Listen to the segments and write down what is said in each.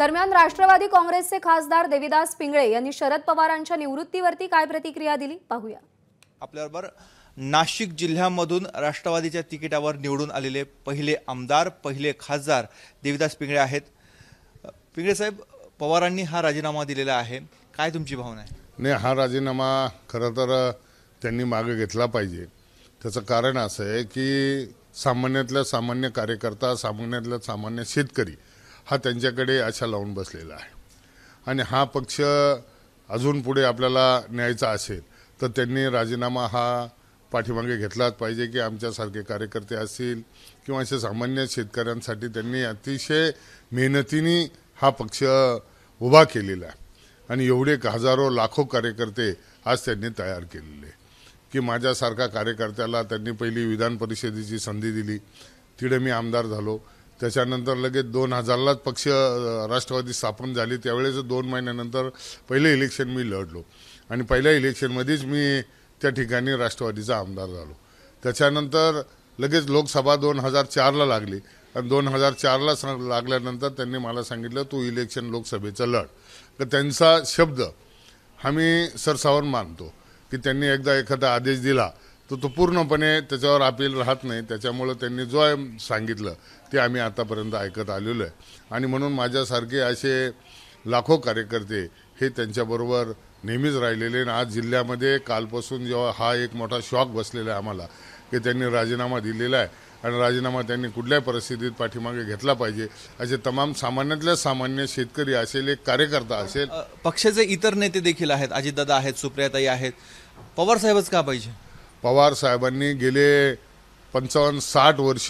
दरम्यान राष्ट्रवादी काँग्रेसचे खासदार देविदास पिंगळे यांनी शरद पवारांच्या निवृत्तीवरती काय प्रतिक्रिया दिली पाहूया आपल्याबरोबर नाशिक जिल्ह्यामधून राष्ट्रवादीच्या तिकिटावर निवडून आलेले पहिले आमदार पहिले खासदार देविदास पिंगळे आहेत पिंगळे साहेब पवारांनी हा राजीनामा दिलेला आहे काय तुमची भावना आहे नाही हा राजीनामा खरं तर त्यांनी मागे घेतला पाहिजे त्याचं कारण असं आहे की सामान्यातल्या सामान्य कार्यकर्ता सामान्यातल्या सामान्य शेतकरी हा त्यांच्याकडे अशा लावून बसलेला आहे आणि हा पक्ष अजून पुढे आपल्याला न्यायचा असेल तर त्यांनी राजीनामा हा पाठीमागे घेतलाच पाहिजे की आमच्यासारखे कार्यकर्ते असतील किंवा असे सामान्य शेतकऱ्यांसाठी त्यांनी अतिशय मेहनतीने हा पक्ष उभा केलेला आहे आणि एवढे हजारो लाखो कार्यकर्ते आज त्यांनी तयार केलेले की माझ्यासारखा कार्यकर्त्याला त्यांनी पहिली विधान परिषदेची संधी दिली तिकडे मी आमदार झालो त्याच्यानंतर लगेच दोन हजारलाच पक्ष राष्ट्रवादी स्थापन झाली त्यावेळेस दोन महिन्यानंतर पहिले इलेक्शन मी लढलो आणि पहिल्या इलेक्शनमध्येच मी त्या ठिकाणी राष्ट्रवादीचा आमदार झालो त्याच्यानंतर लगेच लोकसभा दोन हजार चारला लागली आणि दोन हजार चारला सांग लागल्यानंतर त्यांनी मला सांगितलं तू इलेक्शन लोकसभेचं लढ तर त्यांचा शब्द आम्ही सरसावर मानतो की त्यांनी एकदा एखादा आदेश दिला तर तो पूर्णपणे त्याच्यावर अपील राहत नाही त्याच्यामुळं त्यांनी जो सांगितलं ते आम्ही आतापर्यंत ऐकत आलेलो आहे आणि म्हणून माझ्यासारखे असे लाखो कार्यकर्ते हे त्यांच्याबरोबर नेहमीच राहिलेले आणि आज जिल्ह्यामध्ये कालपासून जेव्हा हा एक मोठा शॉक बसलेला आहे आम्हाला की त्यांनी राजीनामा दिलेला आहे आणि राजीनामा त्यांनी कुठल्याही परिस्थितीत पाठीमागे घेतला पाहिजे असे तमाम सामान्यातल्या सामान्य शेतकरी असेल एक कार्यकर्ता असेल पक्षाचे इतर नेते देखील आहेत अजितदादा आहेत सुप्रियाताई आहेत पवारसाहेबच का पाहिजे पवार साहेबांनी गेले पंचावन्न साठ वर्ष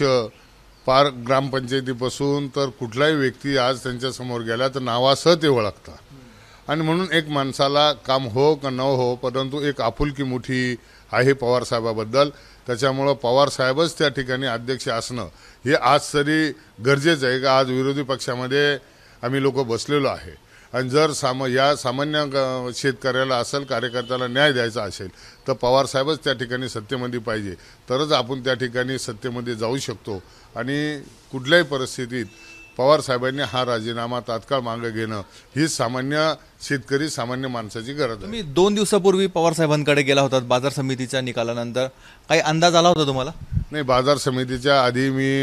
पार ग्रामपंचायतीपासून तर कुठलाही व्यक्ती आज त्यांच्यासमोर गेला तर नावासह ते ओळखतात आणि म्हणून एक माणसाला काम हो का न हो परंतु एक आपुलकी मोठी आहे पवारसाहेबाबद्दल त्याच्यामुळं पवारसाहेबच त्या ठिकाणी अध्यक्ष असणं हे आज तरी गरजेचं आहे का आज विरोधी पक्षामध्ये आम्ही लोक बसलेलो आहे आणि जर साम या सामान्य शेतकऱ्याला असेल कार्यकर्त्याला न्याय द्यायचा असेल तर पवारसाहेबच त्या ठिकाणी सत्तेमध्ये पाहिजे तरच आपण त्या ठिकाणी सत्तेमध्ये जाऊ शकतो आणि कुठल्याही परिस्थितीत पवारसाहेबांनी हा राजीनामा तात्काळ मागे घेणं ही सामान्य शेतकरी सामान्य माणसाची गरज आहे मी दोन दिवसापूर्वी पवारसाहेबांकडे गेला होता बाजार समितीच्या निकालानंतर काही अंदाज आला होता तुम्हाला नाही बाजार समितीच्या आधी मी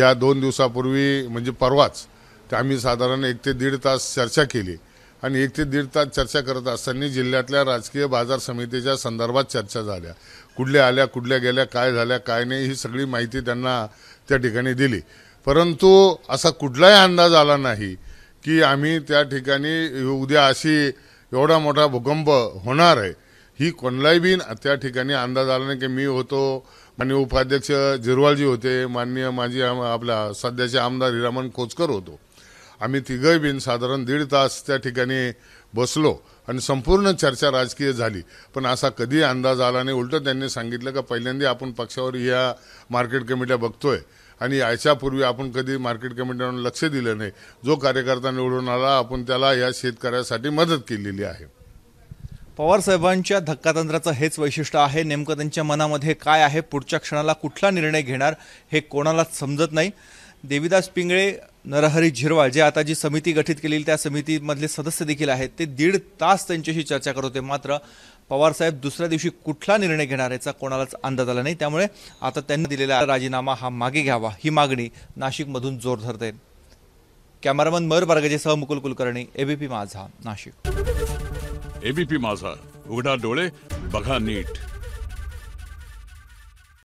या दोन दिवसापूर्वी म्हणजे परवाच तर आम्ही साधारण एक ते दीड तास चर्चा केली आणि एक ते दीड तास चर्चा करत असताना जिल्ह्यातल्या राजकीय बाजार समितीच्या संदर्भात चर्चा झाल्या कुठल्या आल्या कुठल्या गेल्या काय झाल्या काय नाही ही सगळी माहिती त्यांना त्या ठिकाणी दिली परंतु असा कुठलाही अंदाज आला नाही की आम्ही त्या ठिकाणी उद्या अशी एवढा मोठा भूकंप होणार आहे ही कोणलाही बी त्या ठिकाणी अंदाज आला नाही की मी होतो आणि उपाध्यक्ष जिरवालजी होते माननीय माझी आपला सध्याचे आमदार हिरामन खोचकर होतो आम्ही तिघही बिन साधारण दीड तास त्या ठिकाणी बसलो आणि संपूर्ण चर्चा राजकीय झाली पण असा कधी अंदाज आला नाही उलटं त्यांनी सांगितलं का पहिल्यांदा आपण पक्षावर या मार्केट कमिट्या बघतोय आणि याच्यापूर्वी आपण कधी मार्केट कमिटीवर लक्ष दिलं नाही जो कार्यकर्ता निवडून आला आपण त्याला या शेतकऱ्यासाठी मदत केलेली आहे पवार साहेबांच्या धक्कातंत्राचं हेच वैशिष्ट्य आहे नेमकं त्यांच्या मनामध्ये काय आहे पुढच्या क्षणाला कुठला निर्णय घेणार हे कोणालाच समजत नाही देविदास पिंगळे नरहरी झिरवाळ जे आता जी समिती गठीत केलेली त्या समितीमधले सदस्य देखील आहेत ते दीड तास त्यांच्याशी चर्चा करत होते मात्र पवारसाहेब दुसऱ्या दिवशी कुठला निर्णय घेणार याचा कोणालाच अंदाज आला नाही त्यामुळे आता त्यांनी दिलेला राजीनामा हा मागे घ्यावा ही मागणी नाशिकमधून जोर धरते कॅमेरामन मयूर सह मुकुल कुलकर्णी एबीपी माझा नाशिक एबीपी माझा उघडा डोळे बघा नीट